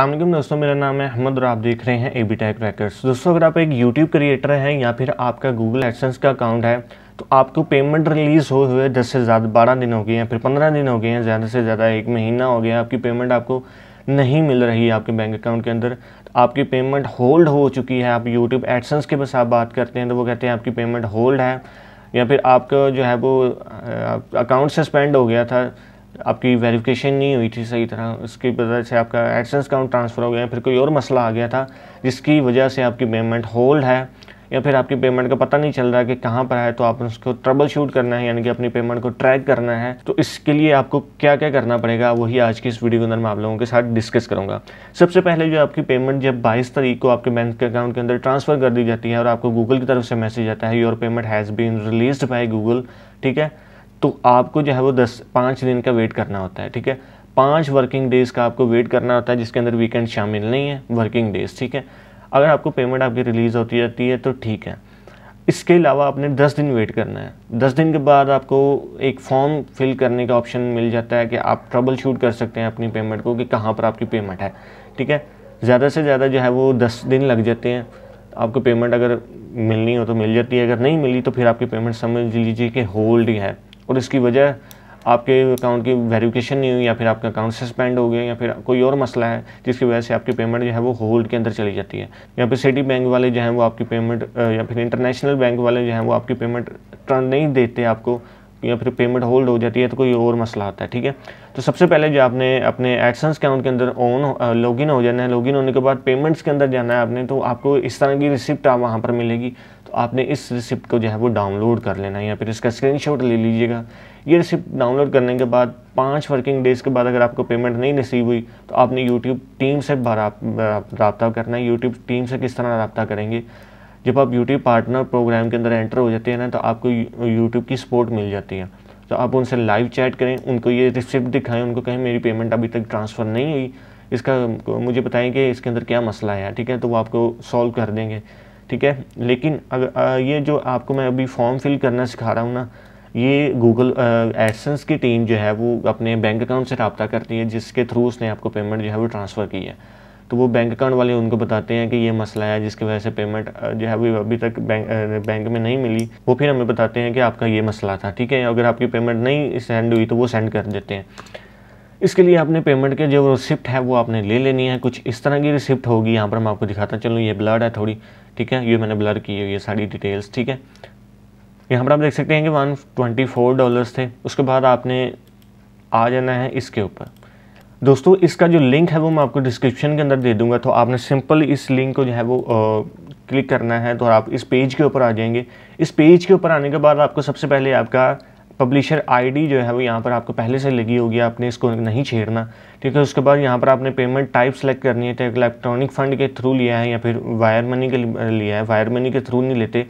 असलम दोस्तों मेरा नाम है अहमद और आप देख रहे हैं ए बी टैक रैकर्स दोस्तों अगर आप एक यूट्यूब क्रिएटर हैं या फिर आपका गूगल एडसेंस का अकाउंट है तो आपको पेमेंट रिलीज़ हो हुए दस से ज़्यादा बारह दिन हो गए हैं फिर पंद्रह दिन हो गए हैं ज़्यादा से ज़्यादा एक महीना हो गया आपकी पेमेंट आपको नहीं मिल रही है आपके बैंक अकाउंट के अंदर तो आपकी पेमेंट होल्ड हो चुकी है आप यूट्यूब एडसेंस के बस आप बात करते हैं तो वो कहते हैं आपकी पेमेंट होल्ड है या फिर आपका जो है वो अकाउंट सस्पेंड हो गया था आपकी वेरिफिकेशन नहीं हुई थी सही तरह उसकी वजह से आपका एडसेंस अकाउंट ट्रांसफ़र हो गया फिर कोई और मसला आ गया था जिसकी वजह से आपकी पेमेंट होल्ड है या फिर आपकी पेमेंट का पता नहीं चल रहा कि कहाँ पर है तो आप उसको ट्रबल शूट करना है यानी कि अपनी पेमेंट को ट्रैक करना है तो इसके लिए आपको क्या क्या करना पड़ेगा वही आज की इस वीडियो के अंदर मैं आप लोगों के साथ डिस्कस करूँगा सबसे पहले जो आपकी पेमेंट जब बाईस तारीख को आपके बैंक अकाउंट के अंदर ट्रांसफ़र कर दी जाती है और आपको गूगल की तरफ से मैसेज आता है your payment has been release by Google ठीक है तो आपको जो है वो दस पाँच दिन का वेट करना होता है ठीक है पाँच वर्किंग डेज़ का आपको वेट करना होता है जिसके अंदर वीकेंड शामिल नहीं है वर्किंग डेज़ ठीक है अगर आपको पेमेंट आपकी रिलीज़ होती जाती है तो ठीक है इसके अलावा आपने 10 दिन वेट करना है 10 दिन के बाद आपको एक फॉर्म फिल करने का ऑप्शन मिल जाता है कि आप ट्रबल शूट कर सकते हैं अपनी पेमेंट को कि कहाँ पर आपकी पेमेंट है ठीक है ज़्यादा से ज़्यादा जो है वो 10 दिन लग जाते हैं आपको पेमेंट अगर मिलनी हो तो मिल जाती है अगर नहीं मिली तो फिर आपकी पेमेंट समझ लीजिए कि होल्ड है और इसकी वजह आपके अकाउंट की वेरिफिकेशन नहीं हुई या फिर आपका अकाउंट सस्पेंड हो गया या फिर कोई और मसला है जिसकी वजह से आपकी पेमेंट जो है वो होल्ड के अंदर चली जाती है या फिर सिटी बैंक वाले जो हैं वो आपकी पेमेंट या फिर इंटरनेशनल बैंक वाले जो हैं वो आपकी पेमेंट टर्न नहीं देते आपको या फिर पेमेंट होल्ड हो जाती है तो कोई और मसला आता है ठीक है तो सबसे पहले जो आपने अपने एक्सेंस अकाउंट के अंदर ऑन लॉगिन हो जाना है लॉगिन होने के बाद पेमेंट्स के अंदर जाना है आपने तो आपको इस तरह की रिसिप्ट वहाँ पर मिलेगी आपने इस रिसिप्ट को जो है वो डाउनलोड कर लेना है या फिर इसका स्क्रीनशॉट ले लीजिएगा ये रिसिप्ट डाउनलोड करने के बाद पाँच वर्किंग डेज़ के बाद अगर आपको पेमेंट नहीं रिसीव हुई तो आपने यूट्यूब टीम से रबता करना है यूट्यूब टीम से किस तरह रबता करेंगे जब आप यूट्यूब पार्टनर प्रोग्राम के अंदर एंटर हो जाते हैं ना तो आपको यूट्यूब की सपोर्ट मिल जाती है तो आप उनसे लाइव चैट करें उनको ये रिसिप्ट दिखाएं उनको कहें मेरी पेमेंट अभी तक ट्रांसफ़र नहीं हुई इसका मुझे बताएं कि इसके अंदर क्या मसला है ठीक है तो वो आपको सॉल्व कर देंगे ठीक है लेकिन अगर ये जो आपको मैं अभी फॉर्म फिल करना सिखा रहा हूँ ना ये गूगल एडसन्स की टीम जो है वो अपने बैंक अकाउंट से रबता करती है जिसके थ्रू उसने आपको पेमेंट जो है वो ट्रांसफ़र की है तो वो बैंक अकाउंट वाले उनको बताते हैं कि ये मसला है जिसकी वजह से पेमेंट जो है वो अभी तक बैंक बैंक में नहीं मिली वो फिर हमें बताते हैं कि आपका ये मसला था ठीक है अगर आपकी पेमेंट नहीं सेंड हुई तो वो सेंड कर देते हैं इसके लिए आपने पेमेंट के जो रिसिप्ट है वो आपने ले लेनी है कुछ इस तरह की रिसिप्ट होगी यहाँ पर मैं आपको दिखाता चलूँ ये ब्लड है थोड़ी ठीक है ये मैंने ब्लर की है ये सारी डिटेल्स ठीक है यहाँ पर आप देख सकते हैं कि वन ट्वेंटी फोर डॉलर्स थे उसके बाद आपने आ जाना है इसके ऊपर दोस्तों इसका जो लिंक है वो मैं आपको डिस्क्रिप्शन के अंदर दे दूंगा तो आपने सिंपल इस लिंक को जो है वो आ, क्लिक करना है तो आप इस पेज के ऊपर आ जाएंगे इस पेज के ऊपर आने के बाद आपको सबसे पहले आपका पब्लिशर आईडी जो है वो यहाँ पर आपको पहले से लगी होगी आपने इसको नहीं छेड़ना ठीक है उसके बाद यहाँ पर आपने पेमेंट टाइप सेलेक्ट करनी है तो इलेक्ट्रॉनिक फ़ंड के थ्रू लिया है या फिर वायर मनी के लिया है वायर मनी के थ्रू नहीं लेते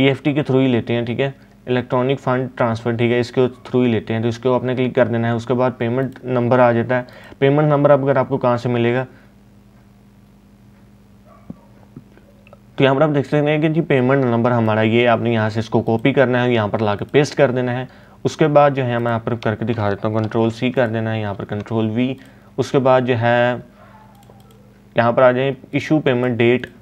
ई e के थ्रू ही लेते हैं ठीक है इलेक्ट्रॉनिक फंड ट्रांसफ़र ठीक है इसके थ्रू ही लेते हैं तो इसको आपने क्लिक कर देना है उसके बाद पेमेंट नंबर आ जाता है पेमेंट नंबर अगर आपको कहाँ से मिलेगा तो यहाँ पर आप देख सकते हैं कि जी पेमेंट नंबर हमारा ये आपने यहाँ से इसको कॉपी करना है यहाँ पर ला के पेस्ट कर देना है उसके बाद जो है मैं यहाँ पर करके दिखा देता हूँ कंट्रोल सी कर देना है यहाँ पर कंट्रोल वी उसके बाद जो है यहाँ पर आ जाए इशू पेमेंट डेट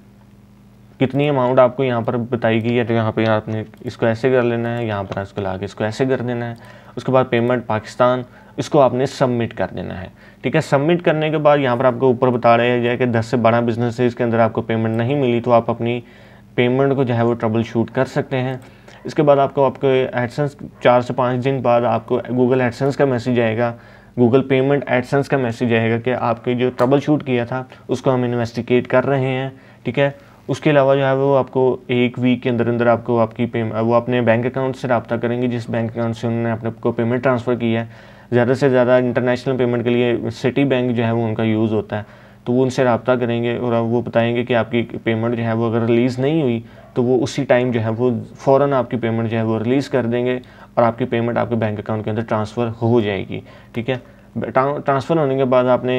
कितनी अमाउंट आपको यहाँ पर बताई गई है तो यहाँ पर आपने इसको ऐसे कर लेना है यहाँ पर इसको ला के इसको ऐसे कर देना है उसके बाद पेमेंट पाकिस्तान इसको आपने सबमिट कर देना है ठीक है सबमिट करने के बाद यहाँ पर आपको ऊपर बता रहे हैं कि 10 से 12 बिजनेस है इसके अंदर आपको पेमेंट नहीं मिली तो आप अपनी पेमेंट को जो है वो ट्रबल शूट कर सकते हैं इसके बाद आपको आपके एडसेंस चार से पाँच दिन बाद आपको गूगल एडसेंस का मैसेज आएगा गूगल पेमेंट एडसेंस का मैसेज आएगा कि आपके जो ट्रबल शूट किया था उसको हम इन्वेस्टिगेट कर रहे हैं ठीक है उसके अलावा जो है वो आपको एक वीक के अंदर अंदर आपको आपकी पेमेंट वो अपने बैंक अकाउंट से रबता करेंगे जिस बैंक अकाउंट से उन्होंने अपने को पेमेंट ट्रांसफ़र किया है ज़्यादा से ज़्यादा इंटरनेशनल पेमेंट के लिए सिटी बैंक जो है वो उनका यूज़ होता है तो वो उनसे रबता करेंगे और वो बताएंगे कि आपकी पेमेंट जो है वो अगर रिलीज़ नहीं हुई तो वो उसी टाइम जो है वो फ़ौर आपकी पेमेंट जो है वो रिलीज़ कर देंगे और आपकी पेमेंट आपके बैंक अकाउंट के अंदर ट्रांसफ़र हो जाएगी ठीक है ट्रांसफ़र होने के बाद आपने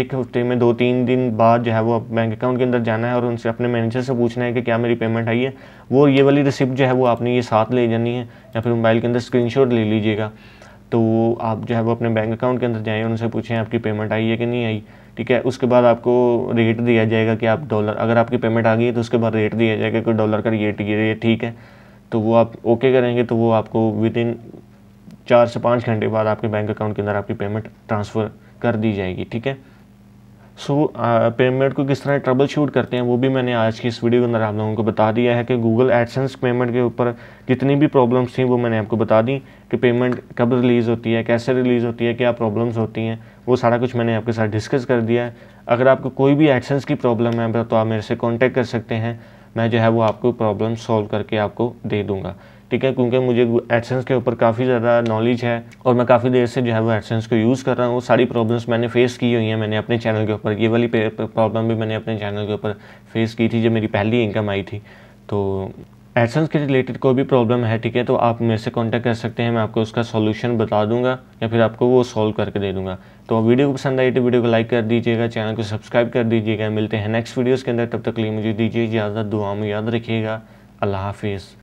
एक हफ्ते में दो तीन दिन बाद जो है वो बैंक अकाउंट के अंदर जाना है और उनसे अपने मैनेजर से पूछना है कि क्या मेरी पेमेंट आई है वो ये वाली रिसिप्ट जो है वो आपने ये साथ ले जानी है या फिर मोबाइल के अंदर स्क्रीनशॉट ले लीजिएगा तो आप जो है वो अपने बैंक अकाउंट के अंदर जाएँ उनसे पूछें आपकी पेमेंट आई है कि नहीं आई ठीक है उसके बाद आपको रेट दिया जाएगा कि आप डॉलर अगर आपकी पेमेंट आ गई है तो उसके बाद रेट दिया जाएगा कि डॉलर का रेट ये रेट ठीक है तो वो आप ओके करेंगे तो वो आपको विद इन चार से पाँच घंटे बाद आपके बैंक अकाउंट के अंदर आपकी पेमेंट ट्रांसफ़र कर दी जाएगी ठीक है सो पेमेंट uh, को किस तरह ट्रबल शूट करते हैं वो भी मैंने आज की इस वीडियो के अंदर आप लोगों को बता दिया है कि गूगल एडसेंस पेमेंट के ऊपर जितनी भी प्रॉब्लम्स थी वो मैंने आपको बता दी कि पेमेंट कब रिलीज़ होती है कैसे रिलीज़ होती है क्या प्रॉब्लम्स होती हैं वो सारा कुछ मैंने आपके साथ डिस्कस कर दिया है अगर आपको कोई भी एडसेंस की प्रॉब्लम है तो आप मेरे से कॉन्टैक्ट कर सकते हैं मैं जो है वो आपको प्रॉब्लम सॉल्व करके आपको दे दूँगा ठीक है क्योंकि मुझे एडसेंस के ऊपर काफ़ी ज़्यादा नॉलेज है और मैं काफ़ी देर से जो है वो एडसेंस को यूज़ कर रहा हूँ वो सारी प्रॉब्लम्स मैंने फेस की हुई हैं मैंने अपने चैनल के ऊपर ये वाली प्रॉब्लम भी मैंने अपने चैनल के ऊपर फेस की थी जब मेरी पहली इनकम आई थी तो एडसेंस के रिलेटेड कोई भी प्रॉब्लम है ठीक है तो आप मेरे से कॉन्टैक्ट कर सकते हैं मैं आपको उसका सॉल्यूशन बता दूंगा या फिर आपको वो सॉल्व करके दे दूंगा तो वीडियो को पसंद आई तो वीडियो को लाइक कर दीजिएगा चैनल को सब्सक्राइब कर दीजिएगा मिलते हैं नेक्स्ट वीडियोज़ के अंदर तब तक लिए मुझे दीजिए ज्यादा दुआ में याद रखिएगा अल्लाह हाफिज़